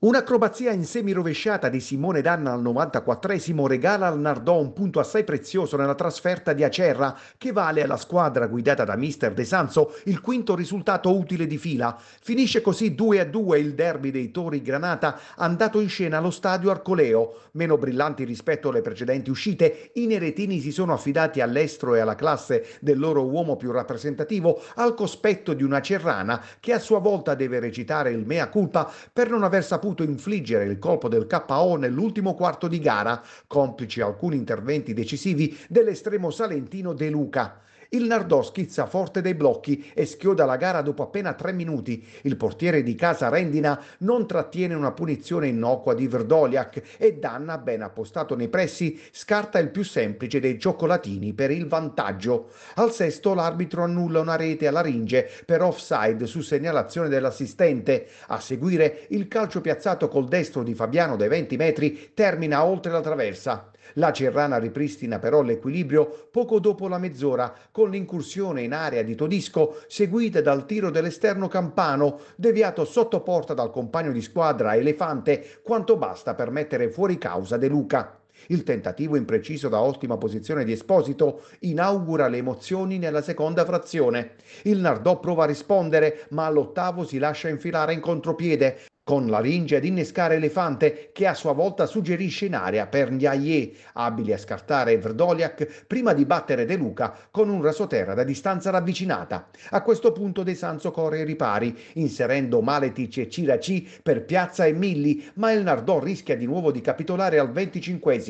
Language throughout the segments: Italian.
Un'acrobazia in semi rovesciata di Simone Danna al 94esimo regala al Nardò un punto assai prezioso nella trasferta di Acerra che vale alla squadra guidata da mister De Sanso il quinto risultato utile di fila. Finisce così 2-2 il derby dei Tori Granata andato in scena allo stadio Arcoleo. Meno brillanti rispetto alle precedenti uscite, i neretini si sono affidati all'estro e alla classe del loro uomo più rappresentativo al cospetto di una Cerrana che a sua volta deve recitare il mea culpa per non aver saputo saputo infliggere il colpo del KO nell'ultimo quarto di gara, complici alcuni interventi decisivi dell'estremo salentino De Luca. Il Nardò schizza forte dei blocchi e schioda la gara dopo appena tre minuti. Il portiere di casa Rendina non trattiene una punizione innocua di Verdoliak e Danna, ben appostato nei pressi, scarta il più semplice dei cioccolatini per il vantaggio. Al sesto l'arbitro annulla una rete alla ringe per offside su segnalazione dell'assistente. A seguire il calcio piazzato col destro di Fabiano dai 20 metri termina oltre la traversa. La Cerrana ripristina però l'equilibrio poco dopo la mezz'ora con l'incursione in area di Todisco seguita dal tiro dell'esterno Campano, deviato sotto porta dal compagno di squadra Elefante quanto basta per mettere fuori causa De Luca. Il tentativo impreciso da ottima posizione di Esposito inaugura le emozioni nella seconda frazione. Il Nardò prova a rispondere, ma all'ottavo si lascia infilare in contropiede con laringe ad innescare Elefante che a sua volta suggerisce in aria per Ndiaye, abili a scartare Verdoliak prima di battere De Luca con un rasoterra da distanza ravvicinata. A questo punto De Sanzo corre ai ripari, inserendo Maletic e Ciraci per Piazza e Milli, ma il Nardò rischia di nuovo di capitolare al 25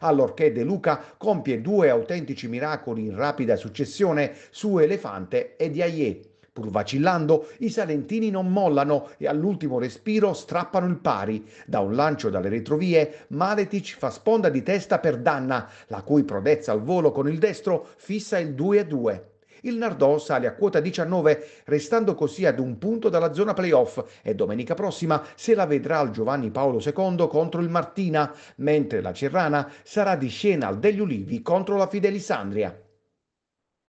allorché De Luca compie due autentici miracoli in rapida successione su Elefante e Diaye. Pur vacillando, i salentini non mollano e all'ultimo respiro strappano il pari. Da un lancio dalle retrovie, Maletic fa sponda di testa per Danna, la cui prodezza al volo con il destro fissa il 2-2 il Nardò sale a quota 19, restando così ad un punto dalla zona playoff e domenica prossima se la vedrà al Giovanni Paolo II contro il Martina, mentre la Cerrana sarà di scena al Degli Ulivi contro la Fidelisandria.